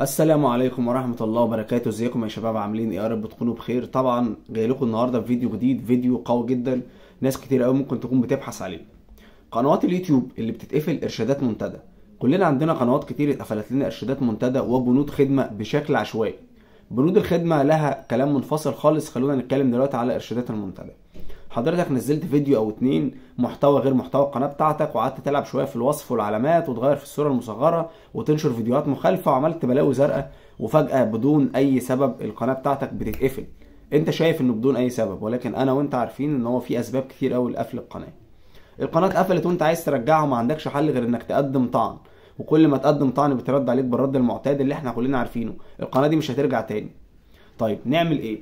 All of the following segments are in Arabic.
السلام عليكم ورحمة الله وبركاته ازيكم يا شباب عاملين ايه يا رب تكونوا بخير طبعا جاي لكم النهارده في فيديو جديد فيديو قوي جدا ناس كتير قوي ممكن تكون بتبحث عليه قنوات اليوتيوب اللي بتتقفل ارشادات منتدى كلنا عندنا قنوات كتير اتقفلت لنا ارشادات منتدى وبنود خدمة بشكل عشوائي بنود الخدمة لها كلام منفصل خالص خلونا نتكلم دلوقتي على ارشادات المنتدى حضرتك نزلت فيديو او اتنين محتوى غير محتوى القناه بتاعتك وقعدت تلعب شويه في الوصف والعلامات وتغير في الصوره المصغره وتنشر فيديوهات مخالفه وعملت بلاوي زرقاء وفجاه بدون اي سبب القناه بتاعتك بتتقفل انت شايف انه بدون اي سبب ولكن انا وانت عارفين ان هو في اسباب كتير قوي لقفل القناه القناه اتقفلت وانت عايز ترجعها وما عندكش حل غير انك تقدم طعن وكل ما تقدم طعن بترد عليك بالرد المعتاد اللي احنا كلنا عارفينه القناه دي مش هترجع تاني طيب نعمل ايه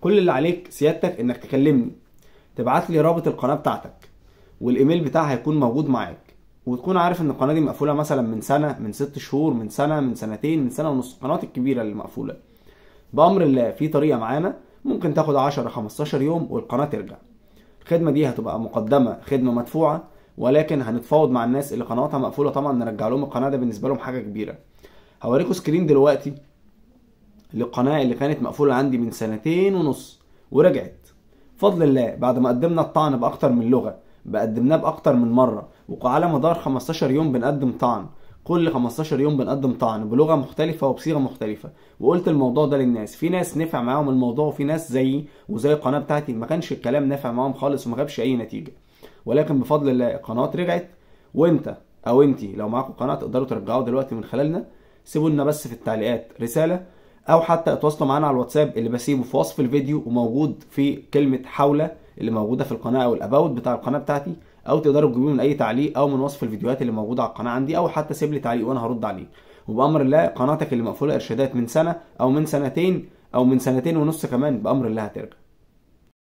كل اللي عليك سيادتك انك تكلمني تبعت لي رابط القناه بتاعتك والايميل بتاعها هيكون موجود معاك وتكون عارف ان القناه دي مقفوله مثلا من سنه من ست شهور من سنه من سنتين من سنه ونص القنوات الكبيره اللي مقفوله بامر الله في طريقه معانا ممكن تاخد 10 15 يوم والقناه ترجع الخدمه دي هتبقى مقدمه خدمه مدفوعه ولكن هنتفاوض مع الناس اللي قنواتها مقفوله طبعا نرجع لهم القناه ده بالنسبه لهم حاجه كبيره هوريكم سكرين دلوقتي للقناه اللي كانت مقفوله عندي من سنتين ونص ورجعت بفضل الله بعد ما قدمنا الطعن باكتر من لغه بقدمناه باكتر من مره وعلى مدار 15 يوم بنقدم طعن كل 15 يوم بنقدم طعن بلغه مختلفه وبصيغه مختلفه وقلت الموضوع ده للناس في ناس نفع معاهم الموضوع وفي ناس زيي وزي القناه بتاعتي ما كانش الكلام نفع معاهم خالص وما جابش اي نتيجه ولكن بفضل الله القنوات رجعت وانت او انتي لو معاكم قناه تقدروا ترجعوها دلوقتي من خلالنا سيبوا لنا بس في التعليقات رساله او حتى اتواصلوا معانا على الواتساب اللي بسيبه في وصف الفيديو وموجود في كلمه حوله اللي موجوده في القناه او الاباوت بتاع القناه بتاعتي او تقدروا تجيبوا من اي تعليق او من وصف الفيديوهات اللي موجوده على القناه عندي او حتى سيب لي تعليق وانا هرد عليه وبامر الله قناتك اللي مقفوله ارشادات من سنه او من سنتين او من سنتين ونص كمان بامر الله هترجع